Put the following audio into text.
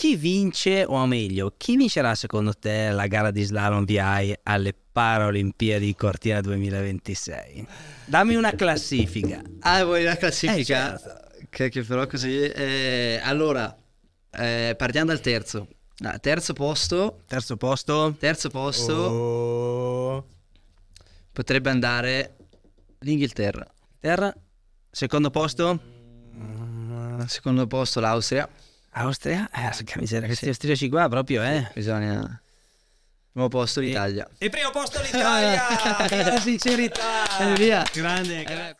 Chi vince, o meglio, chi vincerà secondo te la gara di slalom VI alle Paralimpiadi di Cortina 2026? Dammi una classifica. Ah, vuoi la classifica? Eh, certo. che, che però così... Eh, allora, eh, partiamo dal terzo. Ah, terzo posto. Terzo posto. Terzo posto. Oh. Potrebbe andare l'Inghilterra. Terra. Secondo posto. Secondo posto l'Austria. Austria? Eh, che miseria. Questi austriaci qua proprio, eh. Bisogna... Primo posto l'Italia. E, e primo posto l'Italia! la sincerità! E via. Grande, grande. Eh,